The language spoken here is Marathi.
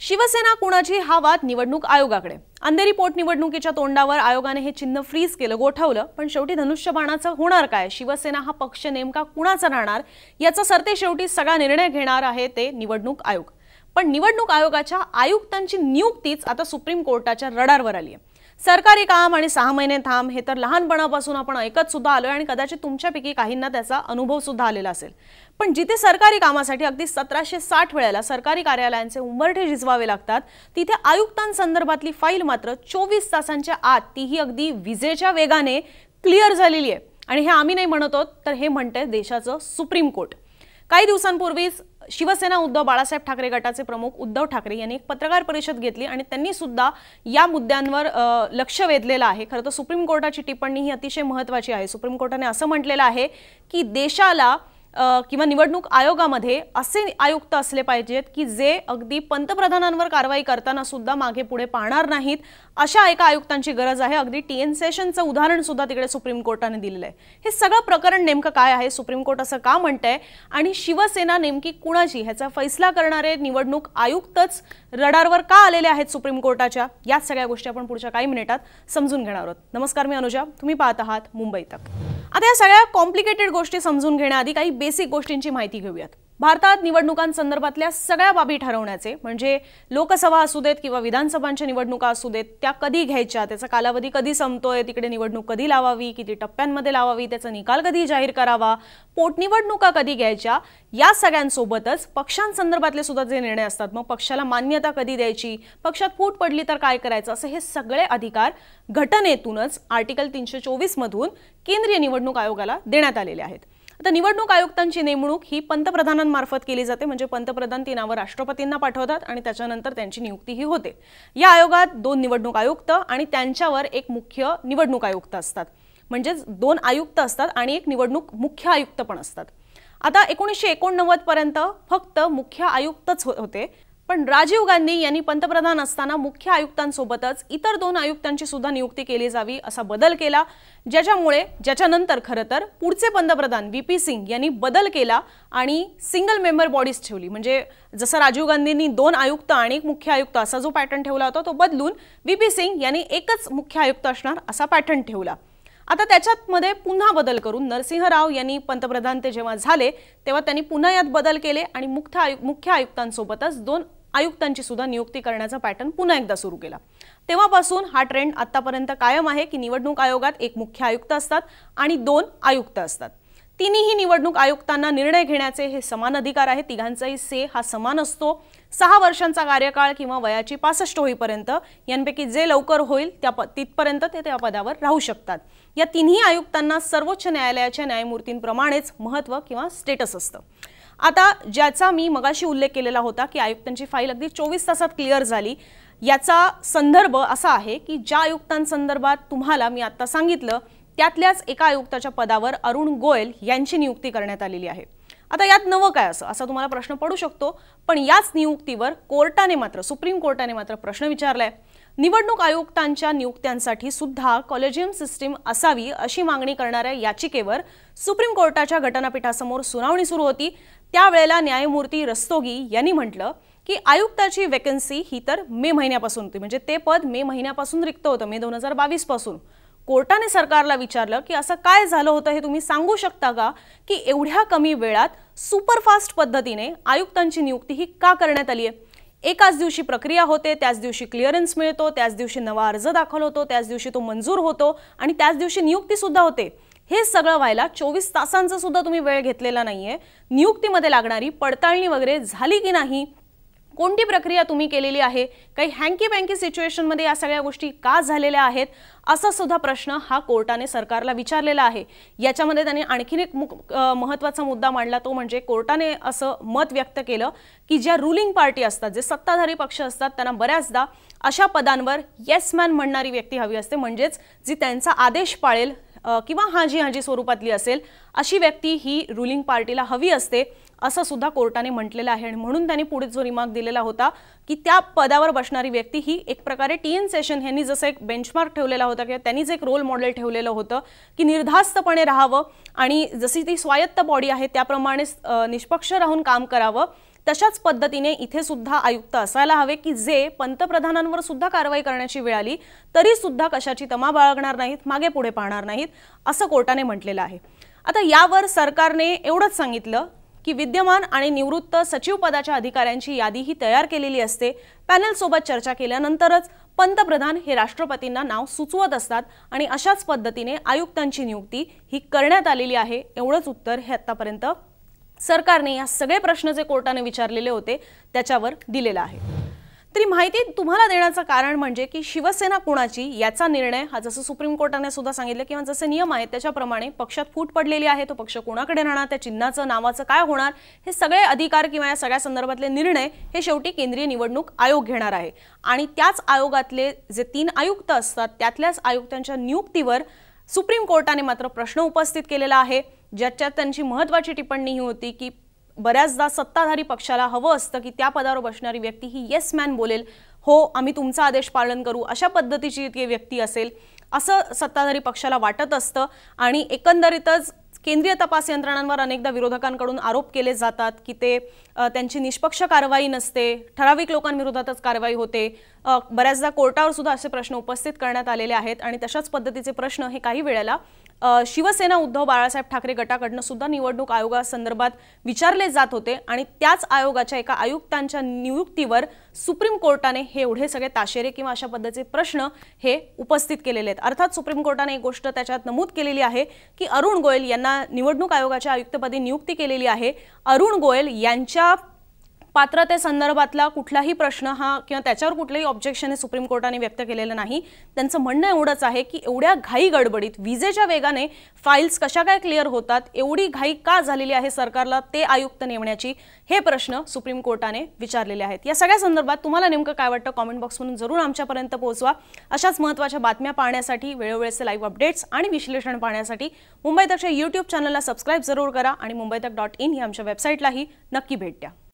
शिवसेना कुणाची हा वाद निवडणूक आयोगाकडे अंधेरी पोटनिवडणुकीच्या तोंडावर आयोगाने हे चिन्ह फ्रीज केलं गोठवलं पण शेवटी धनुष्यबाणाचं होणार काय शिवसेना हा पक्ष नेमका कुणाचा राहणार याचा सरते शेवटी सगळा निर्णय घेणार आहे ते निवडणूक आयोग पण निवडणूक आयोगाच्या आयुक्तांची नियुक्तीच आता सुप्रीम कोर्टाच्या रडारवर आली आहे सरकारी काम आणि सहा महिने थांब हे तर लहानपणापासून आपण ऐकत सुद्धा आलोय आणि कदाचित तुमच्यापैकी काहींना त्याचा अनुभव सुद्धा आलेला असेल पण जिथे सरकारी कामासाठी अगदी सतराशे साठ वेळेला सरकारी कार्यालयांचे उंबरठे झिजवावे लागतात तिथे आयुक्तांसंदर्भातली फाईल मात्र चोवीस तासांच्या आत तीही अगदी विजेच्या वेगाने क्लिअर झालेली आहे आणि हे आम्ही नाही म्हणत तर हे म्हणते देशाचं सुप्रीम कोर्ट काही दिवसांपूर्वीच शिवसेना उद्धव बाळासाहेब ठाकरे गटाचे प्रमुख उद्धव ठाकरे यांनी एक पत्रकार परिषद घेतली आणि त्यांनी सुद्धा या मुद्द्यांवर लक्ष वेधलेलं आहे खरं तर सुप्रीम कोर्टाची टिप्पणी ही अतिशय महत्त्वाची आहे सुप्रीम कोर्टाने असं म्हटलेलं आहे की देशाला किंवा निवडणूक आयोगामध्ये असे आयुक्त असले पाहिजेत की जे अगदी पंतप्रधानांवर कारवाई करताना सुद्धा मागे पुढे पाहणार नाहीत अशा एका आयुक्तांची गरज आहे अगदी टी एन सेशनचं उदाहरण सुद्धा तिकडे सुप्रीम कोर्टाने दिलेलं आहे हे सगळं प्रकरण नेमकं काय आहे सुप्रीम कोर्ट असं का म्हणतंय आणि शिवसेना नेमकी कुणाची ह्याचा फैसला करणारे निवडणूक आयुक्तच रडारवर का आलेले आहेत सुप्रीम कोर्टाच्या याच सगळ्या गोष्टी आपण पुढच्या काही मिनिटात समजून घेणार आहोत नमस्कार मी अनुजा तुम्ही पाहत आहात मुंबई तक आता या सगळ्या कॉम्प्लिकेटेड गोष्टी समजून घेण्याआधी काही बेसिक गोष्टींची माहिती घेऊयात भारतात निवडणुकांसंदर्भातल्या सगळ्या बाबी ठरवण्याचे म्हणजे लोकसभा असू देत किंवा विधानसभांच्या निवडणुका असू देत त्या कधी घ्यायच्या त्याचा कालावधी कधी संपतोय तिकडे निवडणूक कधी लावावी किती टप्प्यांमध्ये लावावी त्याचा निकाल कधी जाहीर करावा पोटनिवडणुका कधी घ्यायच्या या सगळ्यांसोबतच पक्षांसंदर्भातले सुद्धा जे निर्णय असतात मग पक्षाला मान्यता कधी द्यायची पक्षात फूट पडली तर काय करायचं असे हे सगळे अधिकार घटनेतूनच आर्टिकल तीनशे चोवीसमधून केंद्रीय निवडणूक आयोगाला देण्यात आलेले आहेत आता निवडणूक आयुक्तांची नेमणूक ही पंतप्रधानांमार्फत केली जाते म्हणजे पंतप्रधान ती नावं राष्ट्रपतींना पाठवतात आणि त्याच्यानंतर त्यांची नियुक्तीही होते या आयोगात दोन निवडणूक आयुक्त आणि त्यांच्यावर एक मुख्य निवडणूक आयुक्त असतात म्हणजेच दोन आयुक्त असतात आणि एक निवडणूक मुख्य आयुक्त पण असतात आता एकोणीसशे एकोणनव्वद पर्यंत फक्त मुख्य आयुक्तच हो-, होते पण राजीव गांधी यांनी पंतप्रधान असताना मुख्य आयुक्तांसोबतच इतर दोन आयुक्तांची सुद्धा नियुक्ती केली जावी असा बदल केला ज्याच्यामुळे ज्याच्यानंतर खरं तर पुढचे पंतप्रधान व्ही पी सिंग यांनी बदल केला आणि सिंगल मेंबर बॉडीज ठेवली म्हणजे जसं राजीव गांधींनी दोन आयुक्त आणि एक मुख्य आयुक्त असा जो पॅटर्न ठेवला होता तो बदलून व्ही पी सिंग यांनी एकच मुख्य आयुक्त असणार असा पॅटर्न ठेवला आता त्याच्यातमध्ये पुन्हा बदल करून नरसिंह राव यांनी पंतप्रधान ते जेव्हा झाले तेव्हा त्यांनी पुन्हा यात बदल केले आणि मुख्य आयु मुख्य आयुक्तांसोबतच दोन आयुक्तांची सुद्धा नियुक्ती करण्याचा पॅटर्न पुन्हा एकदा सुरू केला तेव्हापासून हा ट्रेंड आतापर्यंत कायम आहे की निवडणूक आयोगात एक मुख्य आयुक्त असतात आणि दोन आयुक्त असतात तिन्ही निवडणूक आयुक्तांना निर्णय घेण्याचे हे समान अधिकार आहे तिघांचाही से हा समान असतो सहा वर्षांचा कार्यकाळ किंवा वयाची पासष्ट होईपर्यंत यांपैकी जे लवकर होईल त्या प तिथपर्यंत ते त्या पदावर राहू शकतात या तिन्ही आयुक्तांना सर्वोच्च न्यायालयाच्या न्यायमूर्तींप्रमाणेच महत्त्व किंवा स्टेटस असतं आता ज्याचा मी मगाशी उल्लेख केलेला होता की आयुक्तांची फाईल अगदी चोवीस तासात क्लिअर झाली याचा संदर्भ असा आहे की ज्या आयुक्तांसंदर्भात तुम्हाला मी आत्ता सांगितलं त्यातल्याच एका आयुक्ताच्या पदावर अरुण गोयल यांची नियुक्ती करण्यात आलेली आहे आता यात नवं काय असं असा तुम्हाला प्रश्न पडू शकतो पण याच नियुक्तीवर कोर्टाने मात्र सुप्रीम कोर्टाने मात्र प्रश्न विचारलाय निवडणूक आयुक्तांच्या नियुक्त्यांसाठी सुद्धा कॉलेजियम सिस्टीम असावी अशी मागणी करणाऱ्या याचिकेवर सुप्रीम कोर्टाच्या घटनापीठासमोर सुनावणी सुरू होती त्यावेळेला न्यायमूर्ती रस्तोगी यांनी म्हटलं की आयुक्ताची वेकन्सी ही तर मे महिन्यापासून होती म्हणजे ते पद मे महिन्यापासून रिक्त होतं मे दोन हजार बावीसपासून कोर्टाने सरकारला विचारलं की असं काय झालं होतं हे तुम्ही सांगू शकता का की एवढ्या कमी वेळात सुपरफास्ट पद्धतीने आयुक्तांची नियुक्ती ही का करण्यात आली आहे एकाच दिवशी प्रक्रिया होते त्याच दिवशी क्लिअरन्स मिळतो त्याच दिवशी नवा अर्ज दाखल होतो त्याच दिवशी तो मंजूर होतो आणि त्याच दिवशी नियुक्तीसुद्धा होते हे सगळं व्हायला चोवीस तासांचा सुद्धा तुम्ही वेळ घेतलेला नाही आहे नियुक्तीमध्ये लागणारी पडताळणी वगैरे झाली की नाही कोणती प्रक्रिया तुम्ही केलेली आहे काही हँकी बँकी सिच्युएशनमध्ये या सगळ्या गोष्टी का झालेल्या आहेत असा सुद्धा प्रश्न हा कोर्टाने सरकारला विचारलेला आहे याच्यामध्ये त्यांनी आणखीन एक महत्त्वाचा मुद्दा मांडला तो म्हणजे कोर्टाने असं मत व्यक्त केलं की ज्या रुलिंग पार्टी असतात जे सत्ताधारी पक्ष असतात त्यांना बऱ्याचदा अशा पदांवर येस मॅन म्हणणारी व्यक्ती हवी असते म्हणजेच जी त्यांचा आदेश पाळेल किंवा हाजी हाजी स्वरूपातली असेल अशी व्यक्ती ही रुलिंग पार्टीला हवी असते असं सुद्धा कोर्टाने म्हटलेलं आहे आणि म्हणून त्यांनी पुढे जो रिमार्क दिलेला होता की त्या पदावर बसणारी व्यक्ती ही एक प्रकारे टी एन सेशन यांनी जसं एक बेंचमार्क ठेवलेला होता किंवा त्यांनीच एक रोल मॉडेल ठेवलेलं होतं की निर्धास्तपणे राहावं आणि जशी ती स्वायत्त बॉडी आहे त्याप्रमाणे निष्पक्ष राहून काम करावं तशाच पद्धतीने इथे सुद्धा आयुक्त असायला हवे की जे पंतप्रधानांवर सुद्धा कारवाई करण्याची वेळ आली तरी सुद्धा कशाची तमा बाळगणार नाहीत मागे पुढे पाहणार नाहीत असं कोर्टाने म्हटलेलं आहे आता यावर सरकारने एवढंच सांगितलं की विद्यमान आणि निवृत्त सचिव पदाच्या अधिकाऱ्यांची यादी ही तयार केलेली असते सोबत चर्चा केल्यानंतरच पंतप्रधान हे राष्ट्रपतींना नाव सुचवत असतात आणि अशाच पद्धतीने आयुक्तांची नियुक्ती ही करण्यात आलेली आहे एवढंच उत्तर हे आतापर्यंत सरकारने या सगळे प्रश्न जे कोर्टाने विचारलेले होते त्याच्यावर दिलेला आहे तरी माहिती तुम्हाला देण्याचं कारण म्हणजे की शिवसेना कुणाची याचा निर्णय हा जसं सुप्रीम कोर्टाने सुद्धा सांगितलं किंवा जसे नियम आहेत त्याच्याप्रमाणे पक्षात फूट पडलेली आहे तो पक्ष कोणाकडे राहणार त्या चिन्हाचं नावाचं काय होणार हे सगळे अधिकार किंवा या सगळ्या संदर्भातले निर्णय हे शेवटी केंद्रीय निवडणूक आयोग घेणार आहे आणि त्याच आयोगातले जे तीन आयुक्त असतात त्यातल्याच आयुक्तांच्या नियुक्तीवर सुप्रीम कोर्टाने मात्र प्रश्न उपस्थित केलेला आहे ज्याच्यात त्यांची महत्वाची टिप्पणी ही होती की बऱ्याचदा सत्ताधारी पक्षाला हवं असतं की त्या पदावर बसणारी व्यक्ती ही येस मॅन बोलेल हो आम्ही तुमचा आदेश पालन करू अशा पद्धतीची ती व्यक्ती असेल असं सत्ताधारी पक्षाला वाटत असतं आणि एकंदरीतच केंद्रीय तपास यंत्रणांवर अनेकदा विरोधकांकडून आरोप केले जातात की ते त्यांची निष्पक्ष कारवाई नसते ठराविक लोकांविरोधातच कारवाई होते बऱ्याचदा कोर्टावर सुद्धा असे प्रश्न उपस्थित करण्यात आलेले आहेत आणि तशाच पद्धतीचे प्रश्न हे काही वेळेला शिवसेना उद्धव बाळासाहेब ठाकरे गटाकडनं सुद्धा निवडणूक आयोगासंदर्भात विचारले जात होते आणि त्याच आयोगाच्या एका आयुक्तांच्या नियुक्तीवर सुप्रीम कोर्टाने हे एवढे सगळे ताशेरे किंवा अशा पद्धतीचे प्रश्न हे उपस्थित केलेले आहेत अर्थात सुप्रीम कोर्टाने एक गोष्ट त्याच्यात नमूद केलेली आहे की अरुण गोयल यांना निवडणूक आयोगाच्या आयुक्तपदी नियुक्ती केलेली आहे अरुण गोयल यांच्या संदर्भातला कुठलाही प्रश्न हा किंवा त्याच्यावर कुठलंही ऑब्जेक्शन हे सुप्रीम कोर्टाने व्यक्त केलेलं नाही त्यांचं म्हणणं एवढंच आहे की एवढ्या घाई गडबडीत विजेच्या वेगाने फाईल्स कशा काय क्लिअर होतात एवढी घाई का झालेली आहे सरकारला ते आयुक्त नेमण्याची हे प्रश्न सुप्रीम कोर्टाने विचारलेले आहेत या सगळ्या संदर्भात तुम्हाला नेमकं काय वाटतं कॉमेंट बॉक्समधून जरूर आमच्यापर्यंत पोहोचवा अशाच महत्त्वाच्या बातम्या पाहण्यासाठी वेळोवेळेचे लाईव्ह अपडेट्स आणि विश्लेषण पाहण्यासाठी मुंबई तकच्या यूट्यूब चॅनलला सबस्क्राईब जरूर करा आणि मुंबई तक डॉट इन ही आमच्या वेबसाईटलाही नक्की भेट द्या